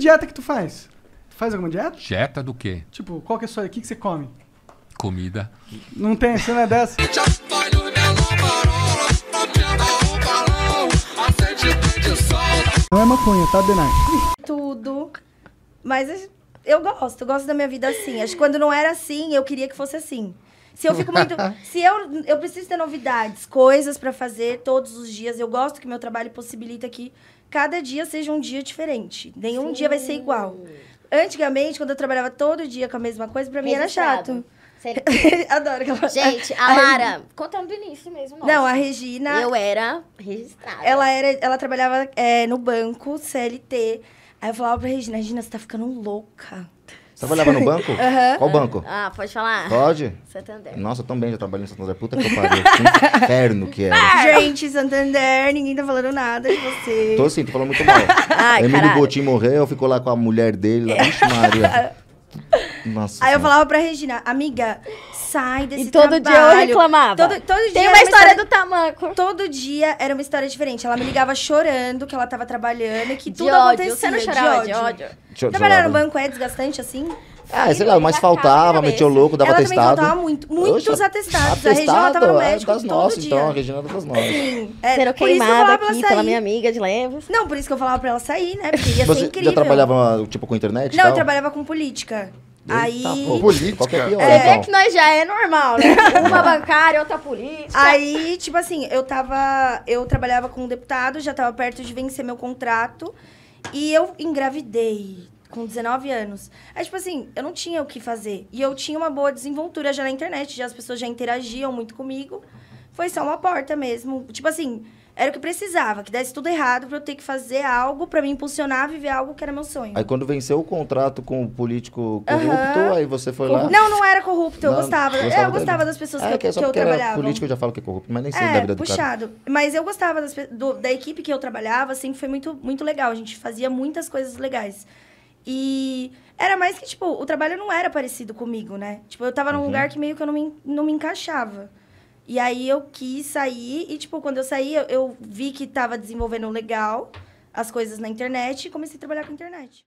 dieta que tu faz? Tu faz alguma dieta? Dieta do quê? Tipo, qual que é a sua... O que, que você come? Comida. Não tem? Você não é dessa? Não é maconha, tá, Denai? Tudo. Mas eu gosto, eu gosto da minha vida assim. Acho que quando não era assim, eu queria que fosse assim. Se eu fico muito. se eu. Eu preciso ter novidades, coisas para fazer todos os dias. Eu gosto que meu trabalho possibilita que cada dia seja um dia diferente. Nenhum Sim. dia vai ser igual. Antigamente, quando eu trabalhava todo dia com a mesma coisa, pra mim Registrado. era chato. É? Adoro que ela... Gente, a Lara, a... contando do início mesmo. Nossa. Não, a Regina. Eu era registrada. Ela, era, ela trabalhava é, no banco, CLT. Aí eu falava pra Regina, Regina, você tá ficando louca. Trabalhava no banco? Uhum. Qual banco? Ah, pode falar? Pode? Santander. Nossa, também já trabalhei tá em Santander. Puta que pariu. Que inferno que é. era. Gente, Santander, ninguém tá falando nada de você. Tô sim, tô falando muito mal. Ai, Emílio Botim morreu, ficou lá com a mulher dele. Lá. Vixe, Maria. Nossa. Aí eu falava pra Regina, amiga, sai desse E todo trabalho. dia eu reclamava. Todo, todo dia Tem uma história, do tamanco. Todo dia era uma história diferente. Ela me ligava chorando que ela tava trabalhando e que de tudo ódio, aconteceu. Você não chorava de ódio? De ódio. Trabalhar no banco é desgastante assim? Ah, sei lá, mas faltava, metia o louco, dava ela atestado. Ela também faltava muito, muitos Oxa, atestados. Atestado, a Regina tava no médico nossas, então, a Regina era das nossas. Sim, é, Era Serou queimada aqui pela minha amiga de leves. Não, por isso que eu falava pra ela sair, né? Porque ia Você incrível. já trabalhava, tipo, com internet Não, eu trabalhava com política. Aí. Pô, política. é, né? é que nós já é normal, né? Uma bancária, outra política. Aí, tipo assim, eu tava. Eu trabalhava com um deputado, já tava perto de vencer meu contrato. E eu engravidei com 19 anos. Aí, tipo assim, eu não tinha o que fazer. E eu tinha uma boa desenvoltura já na internet, já as pessoas já interagiam muito comigo. Foi só uma porta mesmo. Tipo assim, era o que precisava, que desse tudo errado para eu ter que fazer algo para me impulsionar a viver algo que era meu sonho. Aí quando venceu o contrato com o político corrupto, uhum. aí você foi lá. Não, não era corrupto, eu não, gostava. gostava. Eu gostava das pessoas ah, que, é que, é que eu trabalhava. Político eu já falo que é corrupto, mas nem sei é, da vida do puxado. Cara. Mas eu gostava das, do, da equipe que eu trabalhava, assim, foi muito, muito legal. A gente fazia muitas coisas legais. E era mais que, tipo, o trabalho não era parecido comigo, né? Tipo, eu tava num uhum. lugar que meio que eu não me, não me encaixava. E aí eu quis sair e, tipo, quando eu saí, eu, eu vi que tava desenvolvendo legal as coisas na internet e comecei a trabalhar com internet.